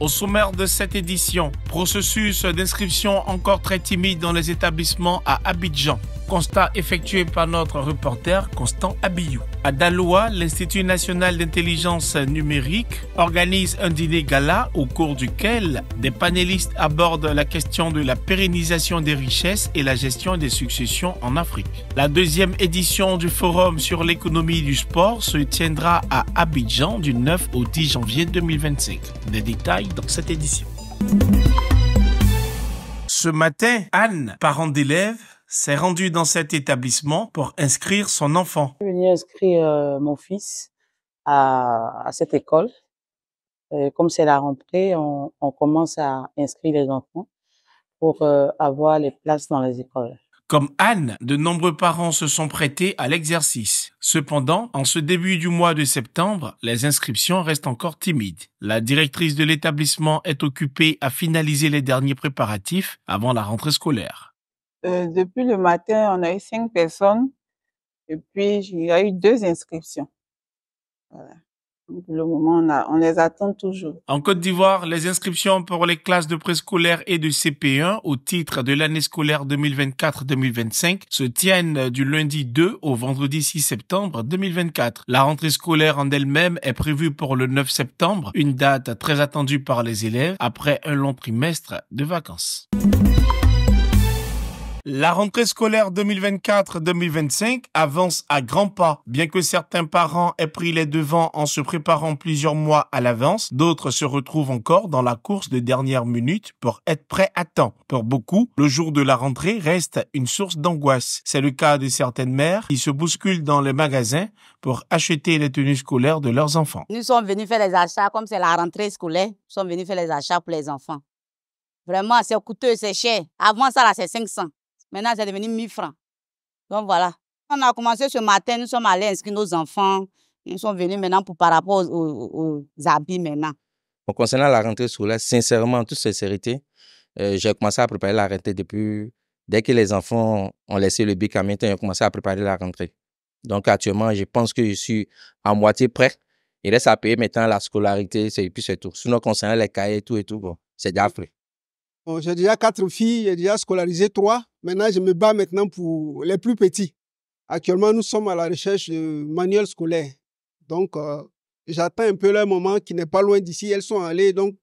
Au sommaire de cette édition, processus d'inscription encore très timide dans les établissements à Abidjan constat effectué par notre reporter Constant Abillou. À Daloa, l'Institut national d'intelligence numérique organise un dîner gala au cours duquel des panélistes abordent la question de la pérennisation des richesses et la gestion des successions en Afrique. La deuxième édition du Forum sur l'économie du sport se tiendra à Abidjan du 9 au 10 janvier 2025. Des détails dans cette édition. Ce matin, Anne, parent d'élève, s'est rendu dans cet établissement pour inscrire son enfant. Je inscrire euh, mon fils à, cette école. comme c'est la rentrée, on, commence à inscrire les enfants pour euh, avoir les places dans les écoles. Comme Anne, de nombreux parents se sont prêtés à l'exercice. Cependant, en ce début du mois de septembre, les inscriptions restent encore timides. La directrice de l'établissement est occupée à finaliser les derniers préparatifs avant la rentrée scolaire. Euh, depuis le matin, on a eu cinq personnes et puis il y a eu deux inscriptions. Voilà. le moment, on, on les attend toujours. En Côte d'Ivoire, les inscriptions pour les classes de préscolaire et de CP1 au titre de l'année scolaire 2024-2025 se tiennent du lundi 2 au vendredi 6 septembre 2024. La rentrée scolaire en elle-même est prévue pour le 9 septembre, une date très attendue par les élèves après un long trimestre de vacances. La rentrée scolaire 2024-2025 avance à grands pas. Bien que certains parents aient pris les devants en se préparant plusieurs mois à l'avance, d'autres se retrouvent encore dans la course de dernière minute pour être prêts à temps. Pour beaucoup, le jour de la rentrée reste une source d'angoisse. C'est le cas de certaines mères qui se bousculent dans les magasins pour acheter les tenues scolaires de leurs enfants. Nous sommes venus faire les achats comme c'est la rentrée scolaire. Nous sommes venus faire les achats pour les enfants. Vraiment, c'est coûteux, c'est cher. Avant ça, là, c'est 500. Maintenant, c'est devenu 1000 francs. Donc voilà. On a commencé ce matin, nous sommes allés inscrire nos enfants. Ils sont venus maintenant pour, par rapport aux, habits maintenant. concernant la rentrée scolaire, sincèrement, en toute sincérité, euh, j'ai commencé à préparer la rentrée depuis. Dès que les enfants ont laissé le bic à maintenant, commencé à préparer la rentrée. Donc actuellement, je pense que je suis à moitié prêt. Il reste à payer maintenant la scolarité, et puis c'est tout. Sinon, concernant les cahiers et tout et tout, bon, c'est déjà fait j'ai déjà quatre filles, j'ai déjà scolarisé trois. Maintenant, je me bats maintenant pour les plus petits. Actuellement, nous sommes à la recherche de manuels scolaires. Donc, euh, j'attends un peu leur moment qui n'est pas loin d'ici. Elles sont allées, donc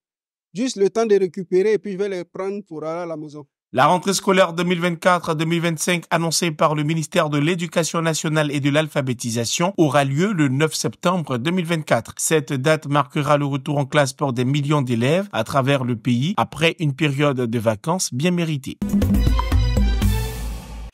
juste le temps de récupérer et puis je vais les prendre pour aller à la maison. La rentrée scolaire 2024 2025 annoncée par le ministère de l'Éducation nationale et de l'alphabétisation aura lieu le 9 septembre 2024. Cette date marquera le retour en classe pour des millions d'élèves à travers le pays après une période de vacances bien méritée.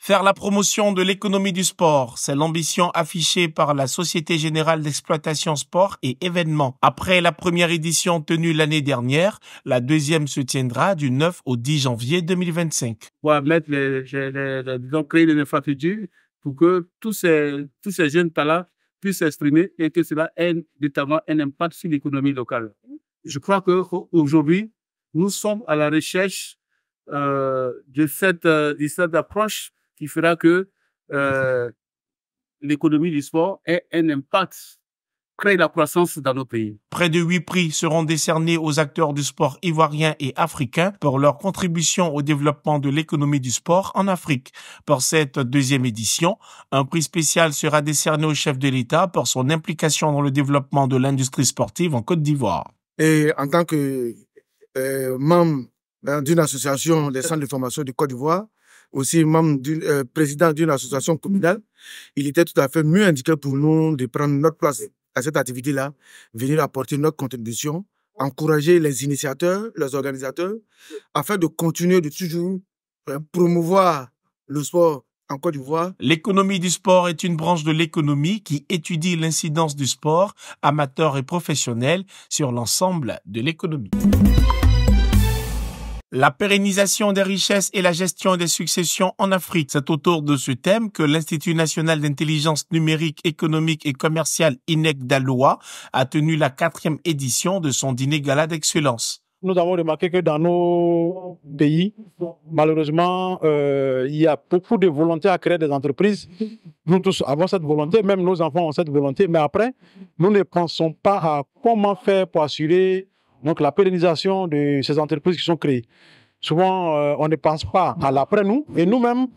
Faire la promotion de l'économie du sport, c'est l'ambition affichée par la Société Générale d'Exploitation Sport et Événements. Après la première édition tenue l'année dernière, la deuxième se tiendra du 9 au 10 janvier 2025. Pour mettre les, les, les disons, créer des infrastructures pour que tous ces, tous ces jeunes talents puissent s'exprimer et que cela ait notamment un impact sur l'économie locale. Je crois que aujourd'hui, nous sommes à la recherche euh, de, cette, euh, de cette approche qui fera que euh, l'économie du sport ait un impact, crée la croissance dans nos pays. Près de huit prix seront décernés aux acteurs du sport ivoirien et africain pour leur contribution au développement de l'économie du sport en Afrique. Pour cette deuxième édition, un prix spécial sera décerné au chef de l'État pour son implication dans le développement de l'industrie sportive en Côte d'Ivoire. Et en tant que euh, membre euh, d'une association des centres de formation de Côte d'Ivoire, aussi membre euh, président d'une association communale, il était tout à fait mieux indiqué pour nous de prendre notre place à cette activité-là, venir apporter notre contribution, encourager les initiateurs, les organisateurs, afin de continuer de toujours euh, promouvoir le sport en Côte d'Ivoire. L'économie du sport est une branche de l'économie qui étudie l'incidence du sport, amateur et professionnel, sur l'ensemble de l'économie. La pérennisation des richesses et la gestion des successions en Afrique. C'est autour de ce thème que l'Institut national d'intelligence numérique, économique et commerciale INEC d'Aloa a tenu la quatrième édition de son dîner gala d'excellence. Nous avons remarqué que dans nos pays, malheureusement, euh, il y a beaucoup de volonté à créer des entreprises. Nous tous avons cette volonté, même nos enfants ont cette volonté, mais après, nous ne pensons pas à comment faire pour assurer donc la pérennisation de ces entreprises qui sont créées. Souvent, euh, on ne pense pas à l'après nous et nous-mêmes,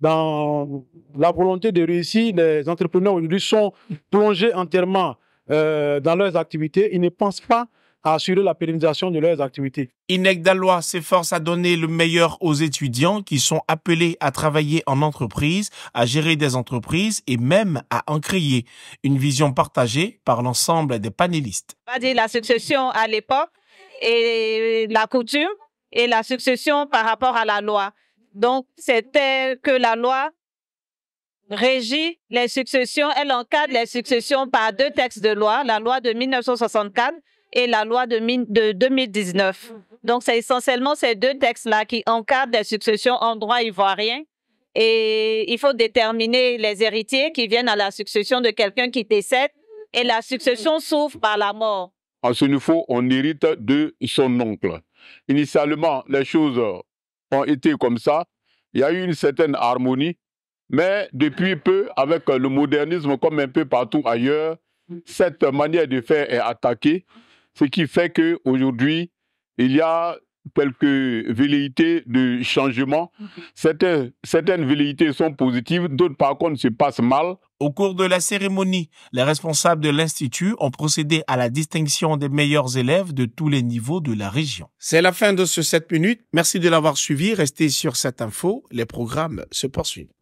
dans la volonté de réussir, les entrepreneurs aujourd'hui sont plongés entièrement euh, dans leurs activités. Ils ne pensent pas à assurer la pérennisation de leurs activités. INEC Dallois s'efforce à donner le meilleur aux étudiants qui sont appelés à travailler en entreprise, à gérer des entreprises et même à en créer. Une vision partagée par l'ensemble des panélistes. On va dire la succession à l'époque et la coutume et la succession par rapport à la loi. Donc, c'était que la loi régit les successions, elle encadre les successions par deux textes de loi, la loi de 1964 et la loi de, 2019. Mhm. Donc, c'est essentiellement ces deux textes-là qui encadrent la successions en droit ivoirien. Et il faut déterminer les héritiers qui viennent à la succession de quelqu'un qui décède. Et la succession s'ouvre par la mort. En ce faut, on hérite de son oncle. Initialement, les choses ont été comme ça. Il y a eu une certaine harmonie. Mais depuis peu, avec le modernisme, comme un peu partout ailleurs, cette manière de faire est attaquée. Ce qui fait que aujourd'hui, il y a quelques velléités de changement. Certaines, certaines velléités sont positives, d'autres par contre se passent mal. Au cours de la cérémonie, les responsables de l'Institut ont procédé à la distinction des meilleurs élèves de tous les niveaux de la région. C'est la fin de ce 7 minutes. Merci de l'avoir suivi. Restez sur cette info. Les programmes se poursuivent.